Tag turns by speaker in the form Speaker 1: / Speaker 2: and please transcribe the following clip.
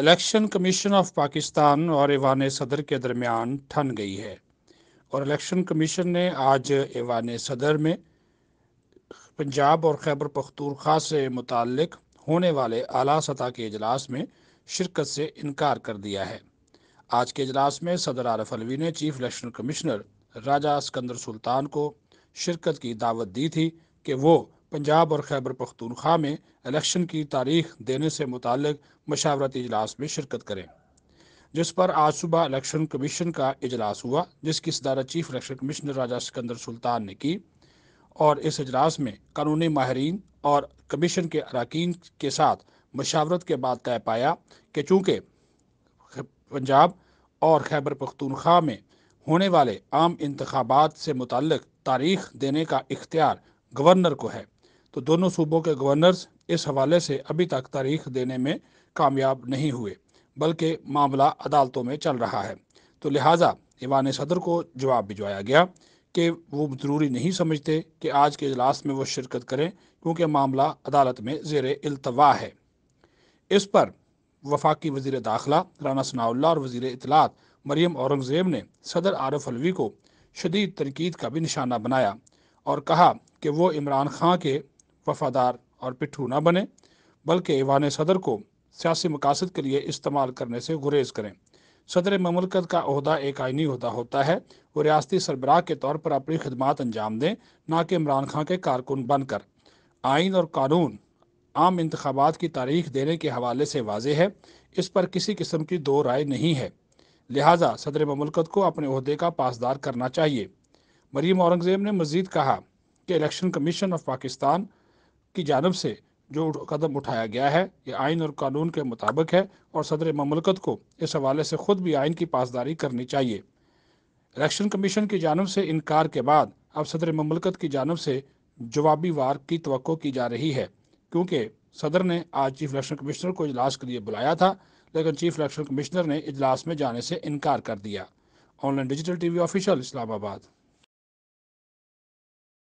Speaker 1: election commission of Pakistan और Ivan सदर के दरमियान ठन गई है और इलेक्शन कमीशन ने आज ईवान सदर में पंजाब और खैबर पख्तूरखा से मुतक होने वाले अला सतह के अजलास में शिरकत से इनकार कर दिया है आज के अजलास में सदर आरफ अलवी ने chief election commissioner Raja Sikandar Sultan को शिरकत की दावत दी थी कि वो पंजाब और खैबर पख्तूनख्वा में इलेक्शन की तारीख देने से मुतल मशावरती इजलास में शिरकत करें जिस पर आज सुबह इलेक्शन कमीशन का इजलास हुआ जिसकी सदारत chief election commissioner Raja Sikandar Sultan ने की और इस अजलास में कानूनी माहरीन और कमीशन के अरकान के साथ मशावरत के बाद तय पाया कि चूँकि पंजाब और खैबर पख्तूनख्वा में होने वाले आम इंतबात से मुतल तारीख देने का इख्तियार गवर्नर को है तो दोनों सूबों के गवर्नर्स इस हवाले से अभी तक तारीख देने में कामयाब नहीं हुए बल्कि मामला अदालतों में चल रहा है तो लिहाजा ईवान सदर को जवाब भिजवाया गया कि वो ज़रूरी नहीं समझते कि आज के अजलास में वो शिरकत करें क्योंकि मामला अदालत में जेर अल्तवा है इस पर वफाकी वजीर दाखिला राना सनाउल्ला और वजीर इतलात मरियम औरंगज़ेब ने सदर आरफ अलवी को शदीद तनकीद का भी निशाना बनाया और कहा कि वो इमरान खां के वफादार और पिट्ठू ना बने बल्कि ईवान सदर को सियासी मकासद के लिए इस्तेमाल करने से गुरेज करें सदर ममलकत का अहदा एक आइनी अहदा होता है वो रियाती सरबराह के तौर पर अपनी खदमात अंजाम दें ना कि इमरान खां के कारकुन बनकर आइन और कानून आम इंतबात की तारीख देने के हवाले से वाज है इस पर किसी किस्म की दो राय नहीं है लिहाजा सदर ममलकत को अपने अहदे का पासदार करना चाहिए मरीम औरंगजेब ने मजीद कहा कि इलेक्शन कमीशन ऑफ पाकिस्तान की जानब से जो कदम उठाया गया है ये आइन और कानून के मुताबिक है और सदर ममलकत को इस हवाले से खुद भी आइन की पासदारी करनी चाहिए इलेक्शन कमीशन की जानब से इनकार के बाद अब सदर ममलकत की जानब से जवाबी वार की तो की जा रही है क्योंकि सदर ने आज चीफ इलेक्शन कमिश्नर को इजलास के लिए बुलाया था लेकिन चीफ इलेक्शन कमिश्नर ने इजलास में जाने से इनकार कर दिया online digital TV official Islamabad